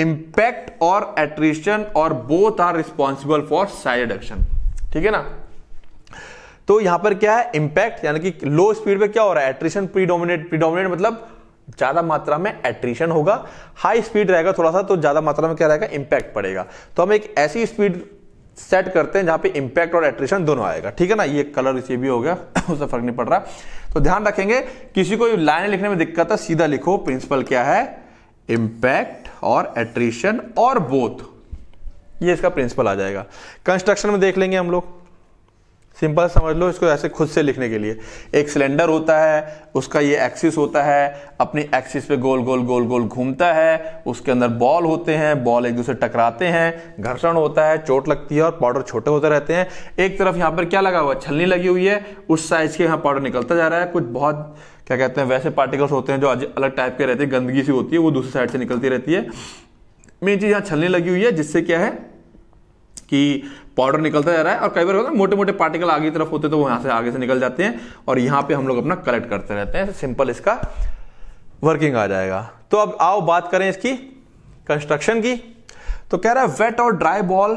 इंपैक्ट और एट्रिशन और both are responsible for side action ठीक है ना तो यहां पर क्या है इंपैक्ट यानी कि लो स्पीड पे क्या हो रहा है एट्रिशन प्रीडोमिनेट प्रीडोमिनेट मतलब ज्यादा मात्रा में एट्रिशन होगा हाई स्पीड रहेगा थोड़ा सा तो ज्यादा मात्रा में क्या रहेगा इंपैक्ट पड़ेगा तो हम एक ऐसी स्पीड सेट करते हैं जहां पे इंपैक्ट और एट्रिशन दोनों आएगा ठीक है ना ये कलर इसे भी हो गया उससे फर्क नहीं पड़ रहा तो ध्यान रखेंगे किसी को लाइन लिखने में दिक्कत है सीधा लिखो प्रिंसिपल क्या है इंपैक्ट और एट्रिशन और बोथ ये इसका प्रिंसिपल आ जाएगा कंस्ट्रक्शन में देख लेंगे हम लोग सिंपल समझ लो इसको ऐसे खुद से लिखने के लिए एक सिलेंडर होता है उसका ये एक्सिस होता है अपनी एक्सिस पे गोल गोल गोल गोल घूमता है उसके अंदर बॉल होते हैं बॉल एक दूसरे टकराते हैं घर्षण होता है चोट लगती है और पाउडर छोटे होते रहते हैं एक तरफ यहाँ पर क्या लगा हुआ है छलनी लगी हुई है उस साइज के यहाँ पाउडर निकलता जा रहा है कुछ बहुत क्या कहते हैं वैसे पार्टिकल्स होते हैं जो अलग टाइप के रहते हैं गंदगी सी होती है वो दूसरी साइड से निकलती रहती है मेन चीज़ यहाँ छलनी लगी हुई है जिससे क्या है कि पाउडर निकलता जा रहा है और कई बार होता है मोटे मोटे पार्टिकल आगे की तरफ होते तो वो यहाँ से आगे से निकल जाते हैं और यहाँ पे हम लोग अपना कलेक्ट करते रहते हैं सिंपल इसका वर्किंग आ जाएगा तो अब आओ बात करें इसकी कंस्ट्रक्शन की तो कह रहा है वेट और dry ball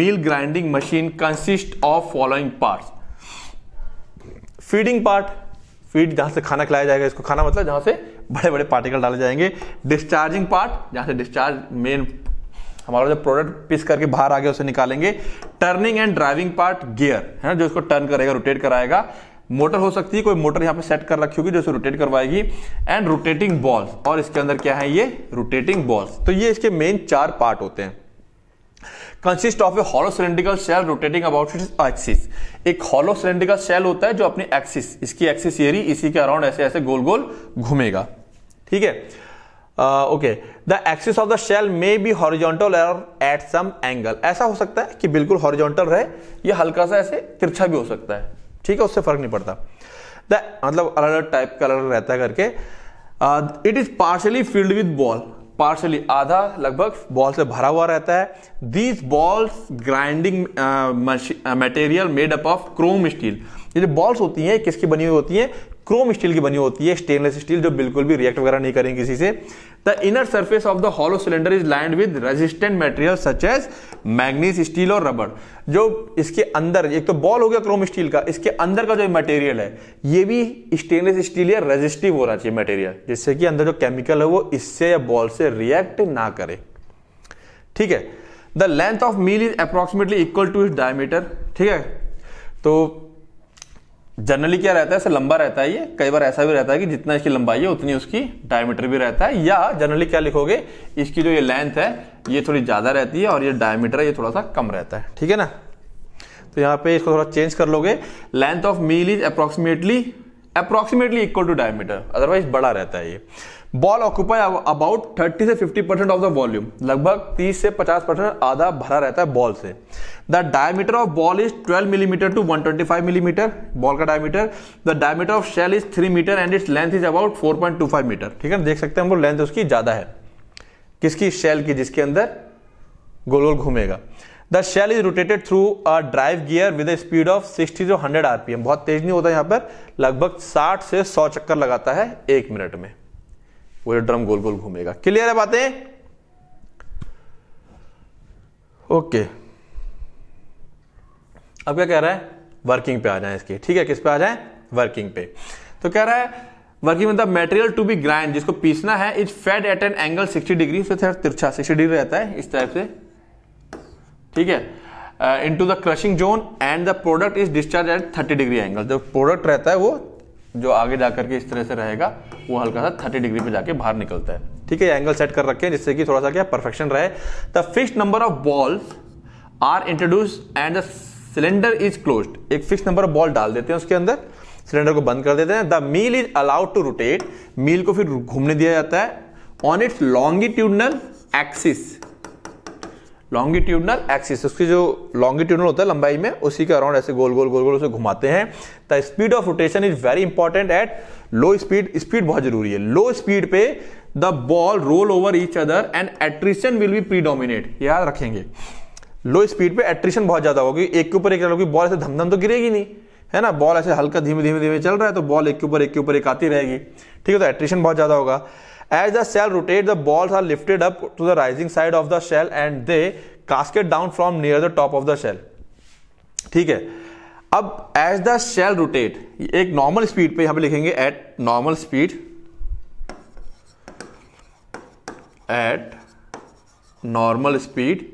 mill grinding machine consist of following part feeding part feed जहां से खाना खिलाया जाएगा इसको खाना मतलब जहां से बड़े बड़े पार्टिकल डाले जाएंगे डिस्चार्जिंग पार्ट जहां से डिस्चार्ज मेन हमारा जो प्रोडक्ट पिस करके बाहर आ गया उसे निकालेंगे turning and driving part gear है ना जो इसको टर्न करेगा रोटेट कराएगा मोटर हो सकती है कोई मोटर यहाँ पे सेट कर रखी होगी जो इसे रोटेट करवाएगी एंड रोटेटिंग बॉल्स और इसके अंदर क्या है ये रोटेटिंग बॉल्स तो ये इसके मेन चार पार्ट होते हैं consist of a hollow cylindrical shell rotating about its axis एक हॉलो सिलेंड्रिकल सेल होता है जो अपनी एक्सिस इसकी एक्सिस ये इसी के अराउंड ऐसे ऐसे गोल गोल घूमेगा ठीक है okay the axis of the shell may be be horizontal or at some ऐसा हो सकता है कि बिल्कुल horizontal रहे या हल्का सा ऐसे तिरछा भी हो सकता है ठीक है उससे फर्क नहीं पड़ता द मतलब अलग अलग टाइप का अलग रहता है करके it is partially filled with ball partially आधा लगभग बॉल से भरा हुआ रहता है these balls grinding material made up of chrome steel ये जो बॉल्स होती हैं किसकी बनी हुई होती हैं क्रोम स्टील की बनी होती है स्टेनलेस स्टील जो बिल्कुल भी रिएक्ट वगैरह नहीं करेंगे किसी से the inner surface of the hollow cylinder is lined with resistant material such as manganese steel और रबर जो इसके अंदर एक तो बॉल हो गया क्रोम स्टील का इसके अंदर का जो मटेरियल है ये भी स्टेनलेस स्टील या रेजिस्टिव होना चाहिए मटेरियल जिससे कि अंदर जो केमिकल है वो इससे या बॉल से रिएक्ट ना करे ठीक है the length of mill is approximately equal to it diameter ठीक है तो जनरली क्या रहता है इससे लंबा रहता है ये कई बार ऐसा भी रहता है कि जितना इसकी लंबाई है उतनी उसकी डायमीटर भी रहता है या जनरली क्या लिखोगे इसकी जो ये लेंथ है ये थोड़ी ज़्यादा रहती है और ये डायमीटर है ये थोड़ा सा कम रहता है ठीक है ना तो यहाँ पे इसको थोड़ा चेंज कर लोगे length of mill is approximately approximately equal to diameter otherwise बड़ा रहता है ये बॉल ऑक्यूपाई अबाउट 30 से 50 परसेंट ऑफ द वॉल्यूम लगभग 30 से 50 परसेंट आधा भरा रहता है बॉल से the diameter of ball is 12 millimetre to 125 millimetre ball का diameter the diameter of shell is 3 metre and its length is about 4.25 metre ठीक है देख सकते हैं हम लोग लेंथ उसकी ज्यादा है किसकी शेल की जिसके अंदर गोल गोल घूमेगा the shell is rotated through a drive gear with speed of sixty to hundred RPM बहुत तेज नहीं होता यहाँ पर लगभग साठ से सौ चक्कर लगाता है एक मिनट में वो ड्रम गोल गोल घूमेगा क्लियर है बातें ओके अब क्या कह रहा है वर्किंग पे आ जाए इसके ठीक है किस पे आ जाए वर्किंग पे तो कह रहा है वर्किंग मतलब मटेरियल टू बी ग्राइंड जिसको पीसना है is fed at an angle 60 degree से तिरछा 60 डिग्री रहता है इस टाइप से ठीक है into the crushing zone and the product is discharge at 30 degree angle जो प्रोडक्ट रहता है वो जो आगे जा करके इस तरह से रहेगा वो हल्का सा थर्टी डिग्री पे जाके बाहर निकलता है ठीक है एंगल सेट कर रखे हैं जिससे कि थोड़ा सा क्या परफेक्शन रहे the fix number of balls are introduce and the cylinder is close एक फिक्स नंबर ऑफ बॉल डाल देते हैं उसके अंदर सिलेंडर को बंद कर देते हैं the mill is allowed to rotate mill को फिर घूमने दिया जाता है on its longitudinal axis longitudinal axis उसकी जो लॉन्गिट्यूडनल होता है लंबाई में उसी के अराउंड ऐसे गोल गोल गोल गोल उसे घुमाते हैं the speed of rotation is very important at low speed speed बहुत जरूरी है लो स्पीड पे the ball roll over each other and attrition will be predominate याद रखेंगे लो स्पीड पे एट्रिशन बहुत ज्यादा होगी एक के ऊपर एक होगी बॉल ऐसे धमधम तो गिरेगी नहीं है ना बॉल ऐसे हल्का धीमे धीमे धीमे चल रहा है तो बॉल एक के ऊपर एक के ऊपर एक आती रहेगी ठीक है तो एट्रिशन बहुत ज्यादा होगा as the shell rotate the balls are lifted up to the rising side of the shell and they cascade down from near the top of the shell ठीक है अब एज द शेल रोटेट एक normal speed पे यहां हम लिखेंगे at normal speed at normal speed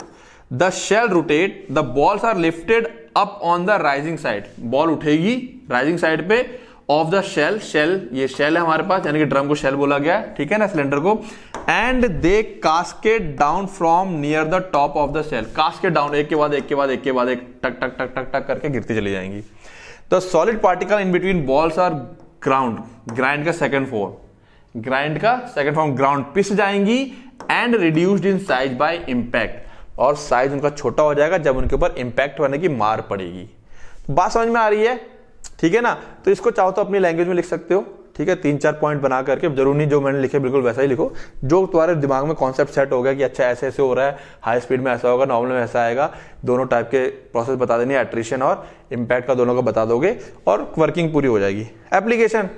the shell rotate the balls are lifted up on the rising side ball उठेगी rising side पे ऑफ द शेल शेल ये shell है हमारे पास यानी कि ड्रम को शेल बोला गया है ठीक है ना सिलेंडर को and they cascade down from near the top of the shell cascade down एक के बाद एक के बाद एक के बाद एक टक टक टक टक टक करके गिरती चली जाएंगी the solid particle in between balls are ground grind का सेकेंड फोर ग्राइंड का सेकेंड फॉर्म ग्राउंड पिस जाएंगी and reduced in size by impact और साइज उनका छोटा हो जाएगा जब उनके ऊपर इंपैक्ट होने की मार पड़ेगी बात समझ में आ रही है ठीक है ना तो इसको चाहो तो अपनी लैंग्वेज में लिख सकते हो ठीक है तीन चार पॉइंट बना करके जरूरी नहीं जो मैंने लिखे बिल्कुल वैसा ही लिखो जो तुम्हारे दिमाग में कॉन्सेप्ट सेट हो गया कि अच्छा ऐसे ऐसे हो रहा है हाई स्पीड में ऐसा होगा नॉर्मल में ऐसा आएगा दोनों टाइप के प्रोसेस बता देनी एट्रिशन और इम्पैक्ट का दोनों का बता दोगे और वर्किंग पूरी हो जाएगी application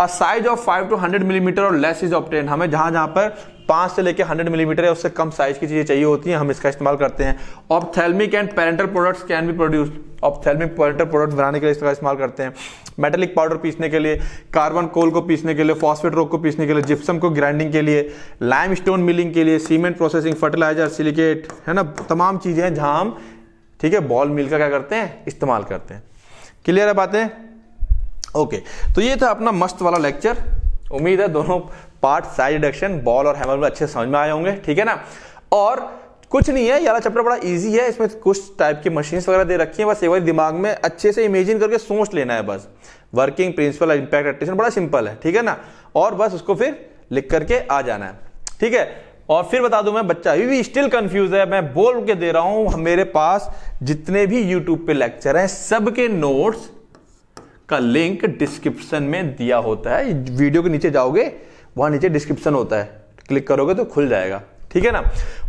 a size of five to hundred millimetre और लेस इज ऑप्टेन हमें जहां जहां पर पांच से लेकर हंड्रेड मिलीमीटर या उससे कम साइज की चीजें चाहिए होती हैं हम इसका इस्तेमाल करते हैं ophthalmic and parenteral products can be produce ophthalmic parenteral product बनाने के लिए इसका इस्तेमाल करते हैं मेटेलिक पाउडर पीसने के लिए कार्बन कोल को पीसने के लिए फॉस्फेट रोक को पीसने के लिए जिप्सम को ग्राइंडिंग के लिए लाइम स्टोन मिलिंग के लिए सीमेंट प्रोसेसिंग फर्टिलाइजर सिलिकेट है ना तमाम चीजें हैं जहां हम ठीक है बॉल मिल का क्या करते हैं इस्तेमाल करते हैं क्लियर है बातें ओके तो ये था अपना मस्त वाला लेक्चर उम्मीद है दोनों पार्ट साइज डिडक्शन बॉल और हैमर में अच्छे समझ में आए होंगे ठीक है ना और कुछ नहीं है यारा चैप्टर बड़ा इजी है इसमें कुछ टाइप की मशीन्स वगैरह दे रखी हैं बस एक बार दिमाग में अच्छे से इमेजिन करके सोच लेना है बस वर्किंग प्रिंसिपल इंपैक्ट एट्रेशन बड़ा सिंपल है ठीक है ना और बस उसको फिर लिख करके आ जाना है ठीक है और फिर बता दूं मैं बच्चा अभी भी स्टिल कंफ्यूज है मैं बोल के दे रहा हूं मेरे पास जितने भी यूट्यूब पे लेक्चर हैं सबके नोट्स का लिंक डिस्क्रिप्शन में दिया होता है वीडियो के नीचे जाओगे वहां नीचे डिस्क्रिप्शन होता है क्लिक करोगे तो खुल जाएगा ठीक है ना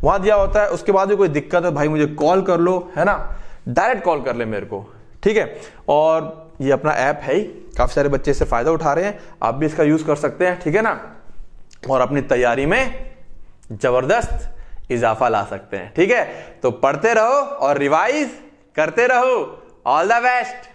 वहां दिया होता है उसके बाद भी कोई दिक्कत है भाई मुझे कॉल कर लो है ना डायरेक्ट कॉल कर ले मेरे को ठीक है और ये अपना ऐप है ही काफी सारे बच्चे इससे फायदा उठा रहे हैं आप भी इसका यूज कर सकते हैं ठीक है ना और अपनी तैयारी में जबरदस्त इजाफा ला सकते हैं ठीक है तो पढ़ते रहो और रिवाइज करते रहो ऑल द बेस्ट